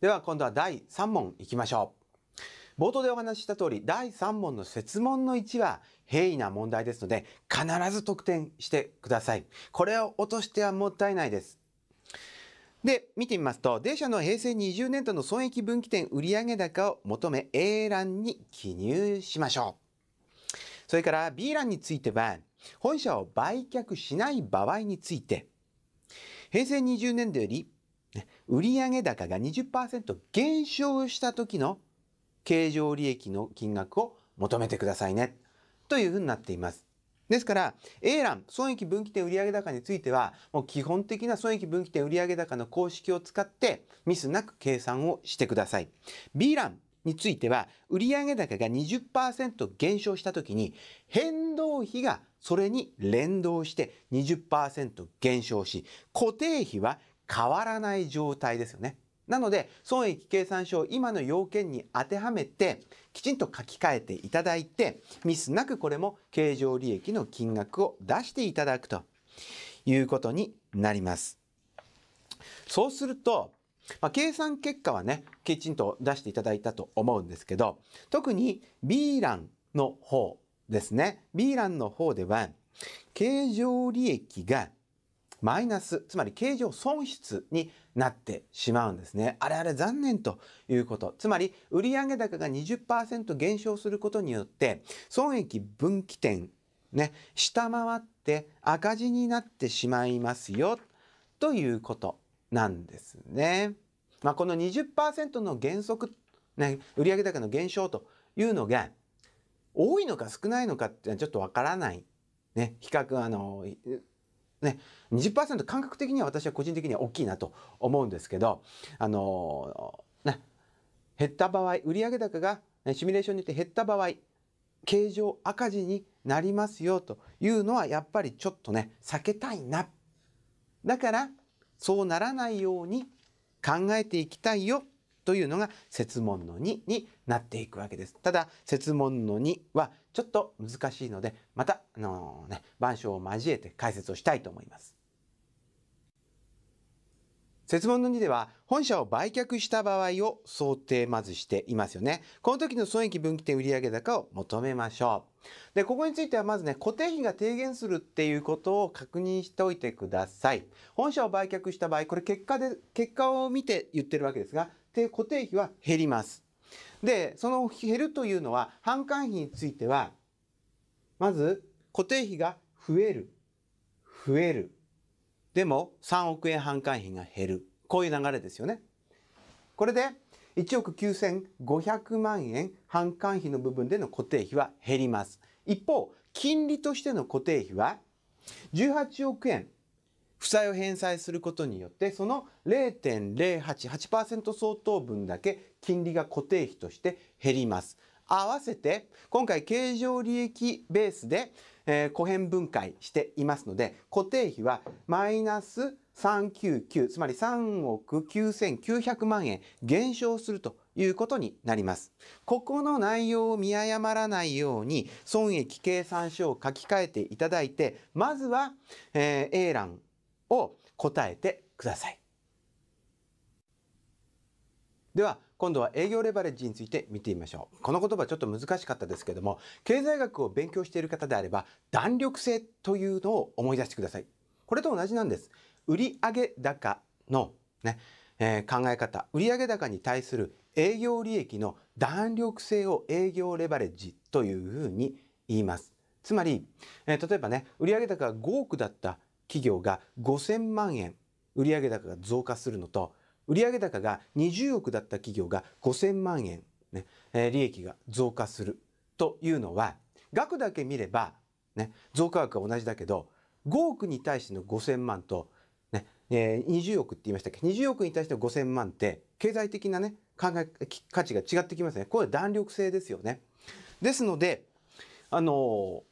では今度は第3問いきましょう。冒頭でお話しした通り、第3問の設問の1は平易な問題ですので、必ず得点してください。これを落としてはもったいないです。で、見てみますと、デ社の平成20年度の損益分岐点売上高を求め A 欄に記入しましょう。それから B 欄については、本社を売却しない場合について、平成20年度より売上高が20%減少した時の経常利益の金額を求めてくださいね。というふうになっています。ですから、A 欄、損益分岐点売上高については、もう基本的な損益分岐点売上高の公式を使ってミスなく計算をしてください。B 欄については、売上高が20%減少した時に、変動費がそれに連動して20%減少し、固定費は変わらない状態ですよね。なので損益計算書を今の要件に当てはめてきちんと書き換えていただいてミスなくこれも経常利益の金額を出していただくということになります。そうすると、まあ、計算結果はねきちんと出していただいたと思うんですけど特に B 欄の方ですね B 欄の方では経常利益がマイナス、つまり経常損失になってしまうんですね。あれあれ残念ということ。つまり売上高が20%減少することによって、損益分岐点、ね、下回って赤字になってしまいますよ、ということなんですね。まあ、この20%の減速、ね、売上高の減少というのが、多いのか少ないのかってちょっとわからない。ね、比較、あの、ね、20%感覚的には私は個人的には大きいなと思うんですけど、あのー、ね、減った場合、売上高がシミュレーションによって減った場合、経常赤字になりますよというのはやっぱりちょっとね、避けたいな。だから、そうならないように考えていきたいよというのが設問の2になっていくわけです。ただ、設問の2はちょっと難しいので、また、あのー、ね、板書を交えて解説をしたいと思います。説問の2では、本社を売却した場合を想定まずしていますよね。この時の損益分岐点売上高を求めましょう。で、ここについてはまずね、固定費が低減するっていうことを確認しておいてください。本社を売却した場合、これ結果で、結果を見て言ってるわけですが、で固定費は減ります。で、その減るというのは、販管費については、まず固定費が増える。増える。でも3億円販管費が減る。こういう流れですよね。これで1億9500万円販管費の部分での固定費は減ります。一方、金利としての固定費は18億円負債を返済することによってその0.088%相当分だけ金利が固定費として減ります。合わせて今回経常利益ベースで、えー、小変分解していますので固定費はマイナス399つまり3億9900万円減少するということになります。ここの内容を見誤らないように損益計算書を書き換えていただいてまずは、えー、A 欄を答えてください。では今度は営業レバレッジについて見てみましょうこの言葉ちょっと難しかったですけども経済学を勉強している方であれば弾力性というのを思い出してくださいこれと同じなんです売上高のね、えー、考え方売上高に対する営業利益の弾力性を営業レバレッジというふうに言いますつまり、えー、例えばね売上高が5億だった企業が5000万円売上高が増加するのと売上高が20億だった企業が5000万円、ね利益が増加するというのは額だけ見れば、ね、増加額は同じだけど5億に対しての5000万と、ねえー、20億って言いましたっけ20億に対しての5000万って経済的なね考え価値が違ってきますねこれは弾力性ですよねですのであのー、こ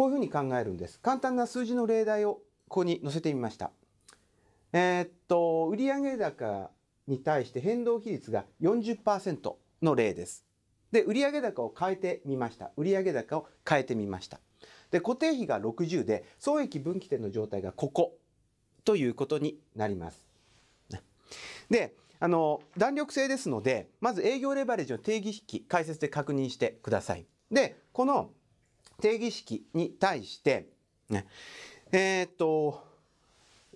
ういうふうに考えるんです簡単な数字の例題をここに載せてみました。えー、っと、売上高に対して変動比率が40%の例です。で、売上高を変えてみました。売上高を変えてみました。で、固定費が60で、損益分岐点の状態がここ、ということになります。で、あの、弾力性ですので、まず営業レバレッジの定義式、解説で確認してください。で、この定義式に対して、ね、えー、っと、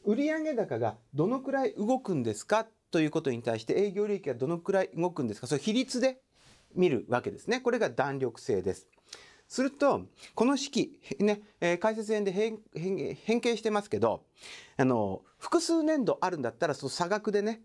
売上高がどのくらい動くんですかということに対して営業利益がどのくらい動くんですかそれ比率で見るわけですね。これが弾力性です。すると、この式、ね、えー、解説編で変、変形してますけど、あの、複数年度あるんだったら、その差額でね、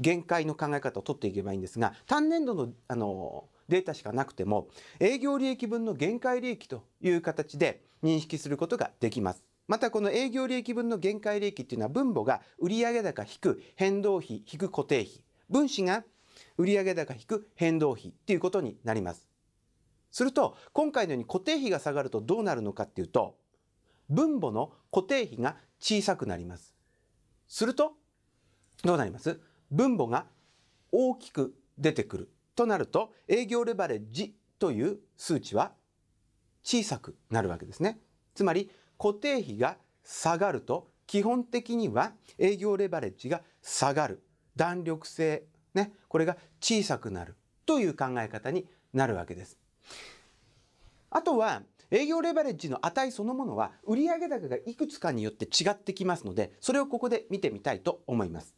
限界の考え方を取っていけばいいんですが、単年度の、あの、データしかなくても、営業利益分の限界利益という形で認識することができます。またこの営業利益分の限界利益っていうのは分母が売上高引く変動費引く固定費分子が売上高引く変動費っていうことになります。すると今回のように固定費が下がるとどうなるのかっていうと分母の固定費が小さくなります。するとどうなります分母が大きく出てくるとなると営業レバレッジという数値は小さくなるわけですね。つまり固定費が下がると基本的には営業レバレッジが下がる弾力性、ね、これが小さくなるという考え方になるわけです。あとは営業レバレッジの値そのものは売上高がいくつかによって違ってきますのでそれをここで見てみたいと思います。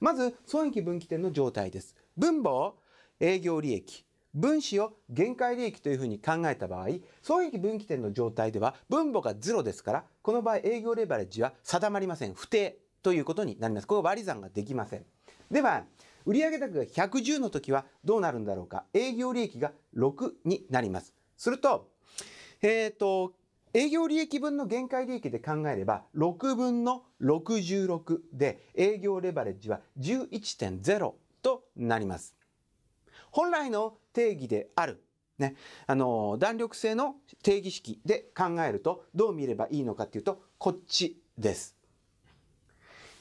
まず損益分岐点の状態です。分母営業利益分子を限界利益というふうに考えた場合損益分岐点の状態では分母が0ですからこの場合営業レバレッジは定まりません不定ということになりますこれ割り算ができませんでは売上高が110の時はどうなるんだろうか営業利益が6になりますするとえっ、ー、と営業利益分の限界利益で考えれば6分の66で営業レバレッジは11.0となります本来の定義である。ね、あの弾力性の定義式で考えるとどう見ればいいのかっていうとこっちです。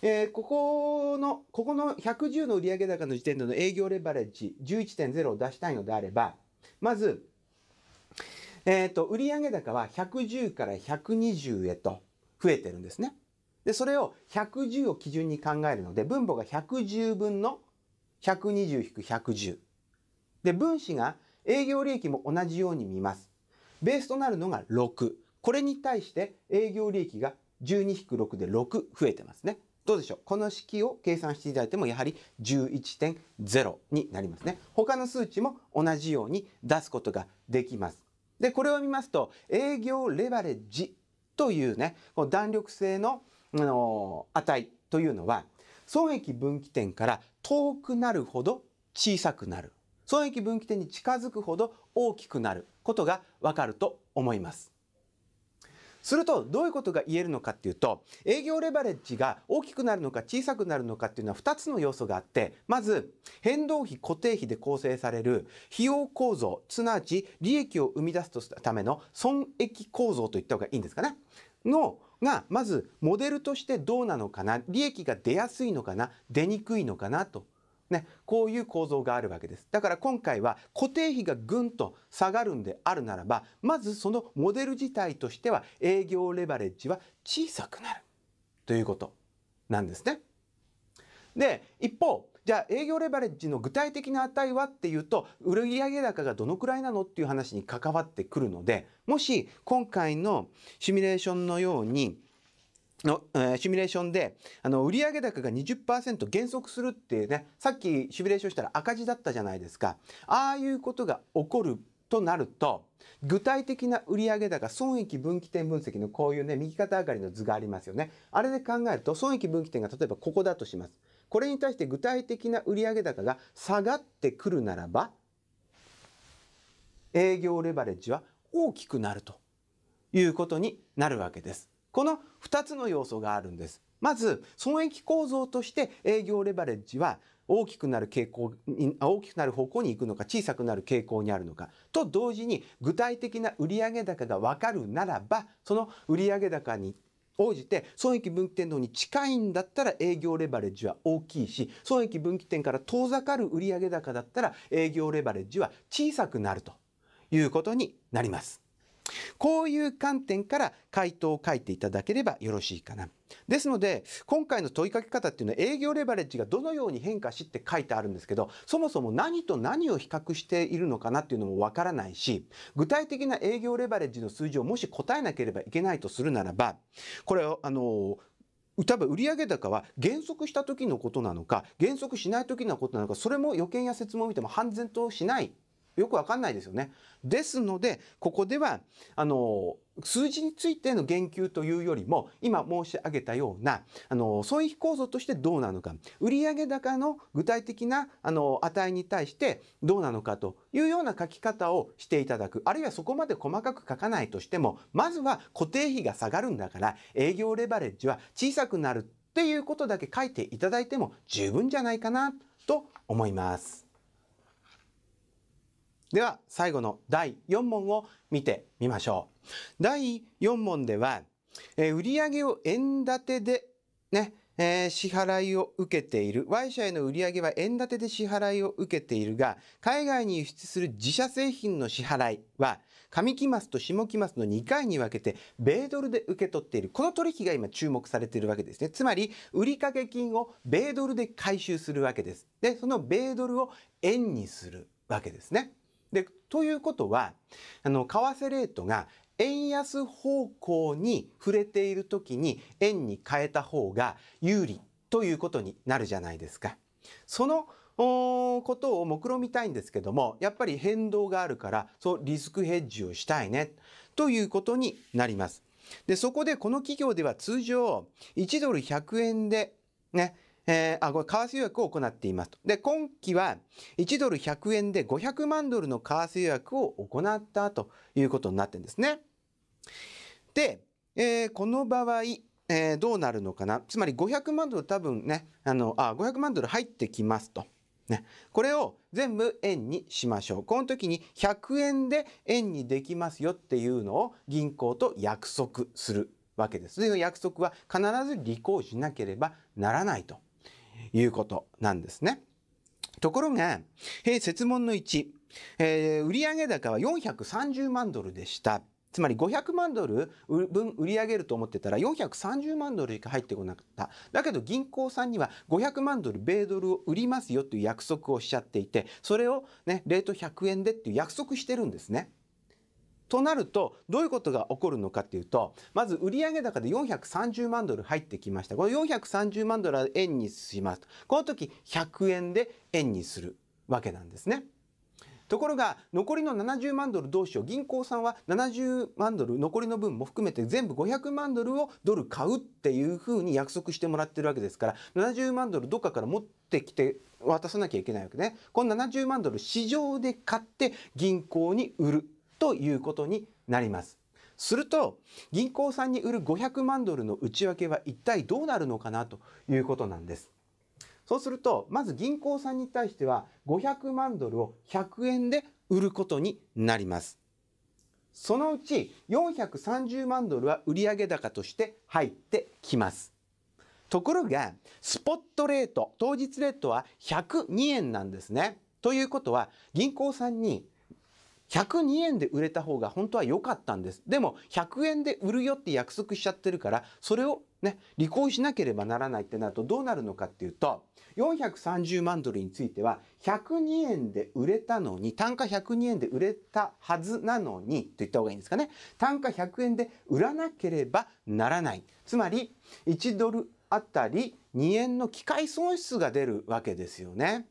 えー、ここの、ここの110の売上高の時点での営業レバレッジ11.0を出したいのであれば、まず、えっ、ー、と、売上高は110から120へと増えてるんですね。で、それを110を基準に考えるので、分母が110分の120-110。で、分子が営業利益も同じように見ます。ベースとなるのが6。これに対して営業利益が12-6で6増えてますね。どうでしょうこの式を計算していただいてもやはり11.0になりますね。他の数値も同じように出すことができます。で、これを見ますと、営業レバレッジというね、この弾力性の、あの値というのは、損益分岐点から遠くなるほど小さくなる。損益分岐点に近づくほど大きくなることがわかると思います。するとどういうことが言えるのかっていうと営業レバレッジが大きくなるのか小さくなるのかっていうのは2つの要素があってまず変動費固定費で構成される費用構造すなわち利益を生み出すための損益構造といった方がいいんですかねのがまずモデルとしてどうなのかな利益が出やすいのかな出にくいのかなとね、こういう構造があるわけです。だから今回は固定費がぐんと下がるんであるならば、まずそのモデル自体としては営業レバレッジは小さくなるということなんですね。で、一方、じゃあ営業レバレッジの具体的な値はっていうと、売上高がどのくらいなのっていう話に関わってくるので、もし今回のシミュレーションのように、の、えー、シミュレーションで、あの、売上高が20%減速するっていうね、さっきシミュレーションしたら赤字だったじゃないですか。ああいうことが起こるとなると、具体的な売上高、損益分岐点分析のこういうね、右肩上がりの図がありますよね。あれで考えると、損益分岐点が例えばここだとします。これに対して具体的な売上高が下がってくるならば、営業レバレッジは大きくなるということになるわけです。この二つの要素があるんです。まず、損益構造として営業レバレッジは大きくなる傾向に、大きくなる方向に行くのか、小さくなる傾向にあるのか、と同時に具体的な売上高がわかるならば、その売上高に応じて損益分岐点のに近いんだったら営業レバレッジは大きいし、損益分岐点から遠ざかる売上高だったら営業レバレッジは小さくなるということになります。こういう観点から回答を書いていただければよろしいかな。ですので、今回の問いかけ方っていうのは営業レバレッジがどのように変化しって書いてあるんですけど、そもそも何と何を比較しているのかなっていうのもわからないし、具体的な営業レバレッジの数字をもし答えなければいけないとするならば、これを、あの、多分売上高は減速した時のことなのか、減速しない時のことなのか、それも予見や説明を見ても判然としないよくわかんないですよね。ですので、ここでは、あの、数字についての言及というよりも、今申し上げたような、あの、損益構造としてどうなのか、売上高の具体的な、あの、値に対してどうなのかというような書き方をしていただく。あるいはそこまで細かく書かないとしても、まずは固定費が下がるんだから、営業レバレッジは小さくなるっていうことだけ書いていただいても十分じゃないかなと思います。では最後の第4問を見てみましょう。第4問では、えー、売上を円建てで、ね、えー、支払いを受けている。Y 社への売上は円建てで支払いを受けているが、海外に輸出する自社製品の支払いは、上期末と下期末の2回に分けて、米ドルで受け取っている。この取引が今注目されているわけですね。つまり、売掛金を米ドルで回収するわけです。で、その米ドルを円にするわけですね。で、ということは、あの、為替レートが円安方向に触れている時に円に変えた方が有利ということになるじゃないですか。そのことを目論みたいんですけども、やっぱり変動があるから、そうリスクヘッジをしたいね、ということになります。で、そこでこの企業では通常、1ドル100円でね、えー、あ、これ、為替予約を行っていますと。で、今期は1ドル100円で500万ドルの為替予約を行ったということになってるんですね。で、えー、この場合、えー、どうなるのかな。つまり500万ドル多分ね、あの、あ、500万ドル入ってきますと。ね、これを全部円にしましょう。この時に100円で円にできますよっていうのを銀行と約束するわけです。そ約束は必ず履行しなければならないということなんですね。ところが、えー、説問の1、えー、売上高は430万ドルでした。つまり500万ドル分売り上げると思ってたら430万ドルしか入ってこなかった。だけど銀行さんには500万ドル、米ドルを売りますよという約束をしちゃっていて、それをね、レート100円でっていう約束してるんですね。となるとどういうことが起こるのかっていうとまず売上高で430万ドル入ってきましたこの430万ドルは円にしますこの時100円で円にするわけなんですね。ところが残りの70万ドルどうしよう銀行さんは70万ドル残りの分も含めて全部500万ドルをドル買うっていうふうに約束してもらってるわけですから70万ドルどっかから持ってきて渡さなきゃいけないわけね。この70万ドル市場で買って銀行に売るということになります。すると銀行さんに売る500万ドルの内訳は一体どうなるのかなということなんです。そうするとまず銀行さんに対しては500万ドルを100円で売ることになります。そのうち430万ドルは売上高として入ってきます。ところがスポットレート当日レートは102円なんですね。ということは銀行さんに102円で売れた方が本当は良かったんです。でも100円で売るよって約束しちゃってるから、それをね、履行しなければならないってなるとどうなるのかっていうと、430万ドルについては102円で売れたのに、単価102円で売れたはずなのに、と言った方がいいんですかね。単価100円で売らなければならない。つまり、1ドルあたり2円の機械損失が出るわけですよね。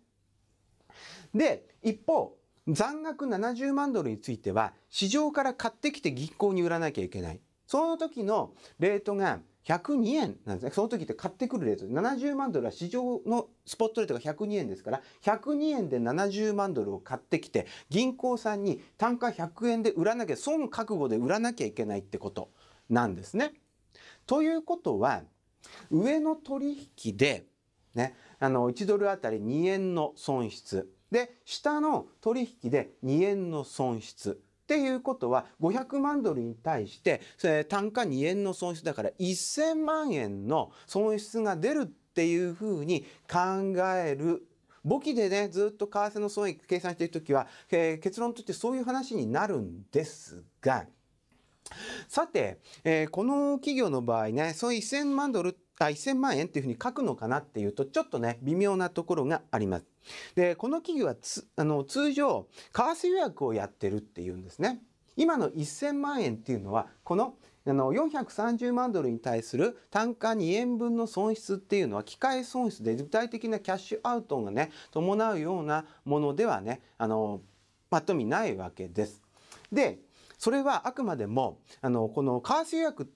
で、一方、残額70万ドルについては市場から買ってきて銀行に売らなきゃいけない。その時のレートが102円なんですね。その時って買ってくるレートで70万ドルは市場のスポットレートが102円ですから、102円で70万ドルを買ってきて、銀行さんに単価100円で売らなきゃ、損覚悟で売らなきゃいけないってことなんですね。ということは、上の取引で、ね、あの、1ドルあたり2円の損失。で、下の取引で2円の損失。っていうことは、500万ドルに対して、単価2円の損失だから1000万円の損失が出るっていうふうに考える簿記でね、ずっと為替の損益計算しているときは、えー、結論としてそういう話になるんですが、さて、えー、この企業の場合ね、そういう1000万ドルあ1000万円っていうふうに書くのかなっていうと、ちょっとね、微妙なところがあります。で、この企業はあの通常、為替予約をやってるっていうんですね。今の1000万円っていうのは、このあの430万ドルに対する単価2円分の損失っていうのは機械損失で具体的なキャッシュアウトがね伴うようなものではねあのぱっと見ないわけです。でそれはあくまでもあのこの為替予約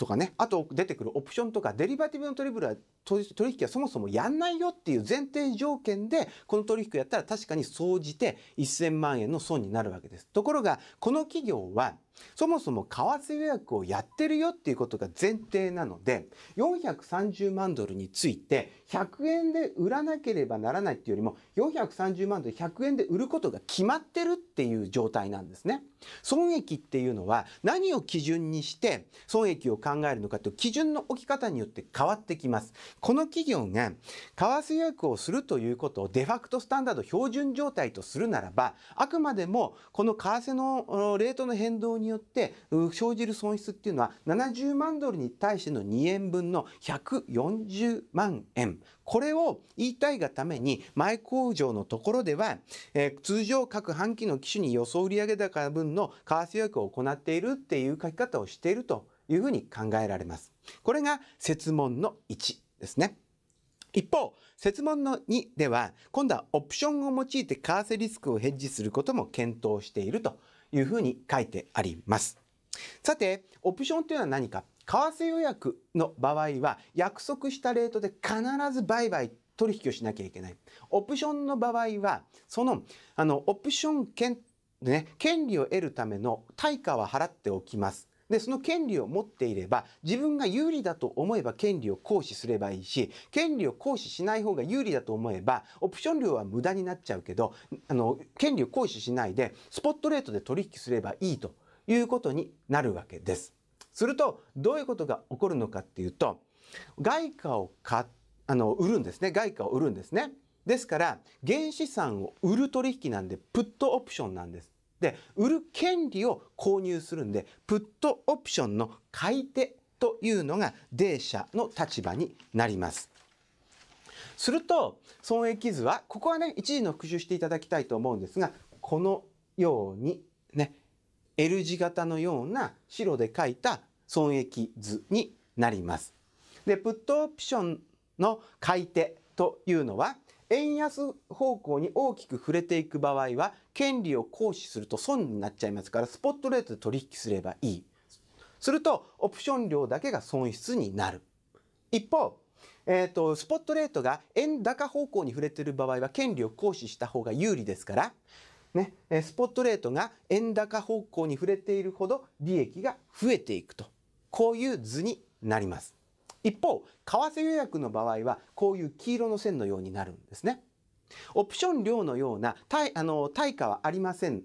とかねあと出てくるオプションとかデリバティブのトリブルは取引はそもそもやんないよっていう前提条件で、この取引をやったら確かに総じて1000万円の損になるわけです。ところが、この企業は、そもそも為替予約をやってるよっていうことが前提なので、430万ドルについて100円で売らなければならないっていうよりも、430万ドル100円で売ることが決まってるっていう状態なんですね。損益っていうのは何を基準にして損益を考えるのかという基準の置き方によって変わってきます。この企業が為替予約をするということをデファクトスタンダード標準状態とするならば、あくまでもこの為替のレートの変動によって生じる損失っていうのは70万ドルに対しての2円分の140万円。これを言いたいがために前工場のところでは、えー、通常各半期の機種に予想売上高分の為替予約を行っているっていう書き方をしているというふうに考えられます。これが設問の1。ですね。一方、設問の2では、今度はオプションを用いて為替リスクをヘッジすることも検討しているというふうに書いてあります。さて、オプションというのは何か為替予約の場合は、約束したレートで必ず売買取引をしなきゃいけない。オプションの場合は、その、あの、オプション権、ね、権利を得るための対価は払っておきます。でその権利を持っていれば自分が有利だと思えば権利を行使すればいいし権利を行使しない方が有利だと思えばオプション料は無駄になっちゃうけどあの権利を行使しないでスポットレートで取引すればいいということになるわけです。するとどういうことが起こるのかっていうと外貨を買あの売るんですね外貨を売るんですね。ですから原資産を売る取引なんでプットオプションなんです。で売る権利を購入するんでプットオプションの買い手というのが D 社の立場になります。すると損益図はここはね一時の復習していただきたいと思うんですがこのようにね L 字型のような白で書いた損益図になります。でプットオプションの買い手というのは円安方向に大きく触れていく場合は、権利を行使すると損になっちゃいますから、スポットレートで取引すればいい。すると、オプション料だけが損失になる。一方、えっ、ー、と、スポットレートが円高方向に触れている場合は、権利を行使した方が有利ですから、ね、スポットレートが円高方向に触れているほど利益が増えていくと。こういう図になります。一方為替予約の場合はこういう黄色の線のようになるんですねオプション量のような対あの対価はありません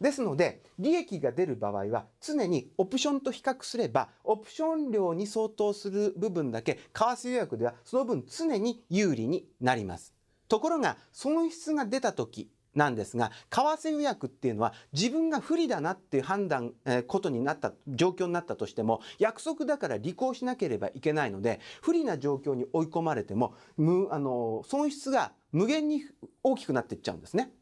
ですので利益が出る場合は常にオプションと比較すればオプション量に相当する部分だけ為替予約ではその分常に有利になりますところが損失が出た時なんですが、為替予約っていうのは自分が不利だなっていう判断、えー、ことになった、状況になったとしても、約束だから履行しなければいけないので、不利な状況に追い込まれても、む、あの、損失が無限に大きくなっていっちゃうんですね。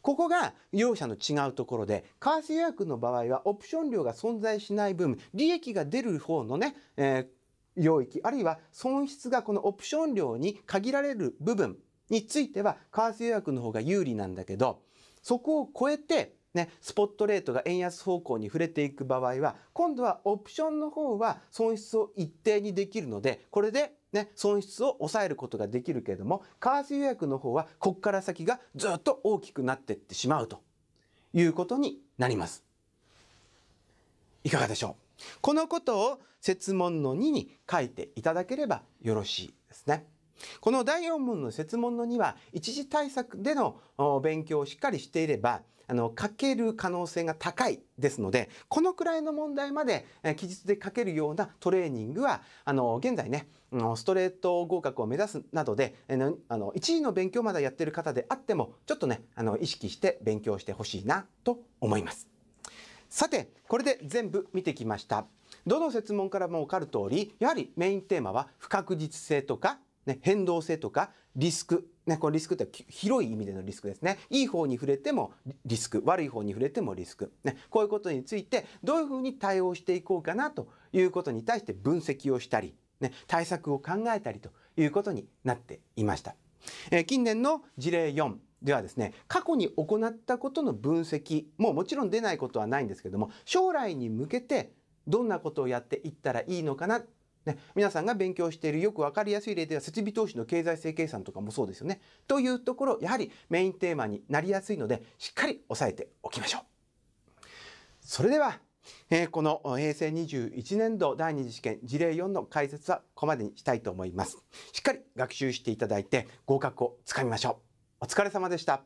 ここが両者の違うところで、為替予約の場合はオプション料が存在しない分、利益が出る方のね、えー領域、あるいは損失がこのオプション料に限られる部分については為替予約の方が有利なんだけどそこを超えてね、スポットレートが円安方向に触れていく場合は今度はオプションの方は損失を一定にできるのでこれで、ね、損失を抑えることができるけれども為替予約の方はこっから先がずっと大きくなっていってしまうということになります。いかがでしょうこのことを説問の2に書いていただければよろしいですね。この第4問の設問の2は、一時対策での勉強をしっかりしていれば、あの、書ける可能性が高いですので、このくらいの問題まで、え記述で書けるようなトレーニングは、あの、現在ね、ストレート合格を目指すなどで、えあの、一時の勉強まだやってる方であっても、ちょっとね、あの、意識して勉強してほしいなと思います。さて、これで全部見てきました。どの説問からもかる通り、やはりメインテーマは不確実性とかね、変動性とかリスク、ね、このリスクって広い意味でのリスクですね。いい方に触れてもリスク、悪い方に触れてもリスク。ね、こういうことについてどういうふうに対応していこうかなということに対して分析をしたり、ね、対策を考えたりということになっていました。えー、近年の事例4ではですね、過去に行ったことの分析ももちろん出ないことはないんですけども、将来に向けてどんなことをやっていったらいいのかなね、皆さんが勉強しているよく分かりやすい例では設備投資の経済性計算とかもそうですよね。というところやはりメインテーマになりやすいのでしっかり押さえておきましょう。それでは、えー、この平成21年度第2次試験事例4の解説はここまでにしたいと思います。しっかり学習していただいて合格をつかみましょう。お疲れ様でした。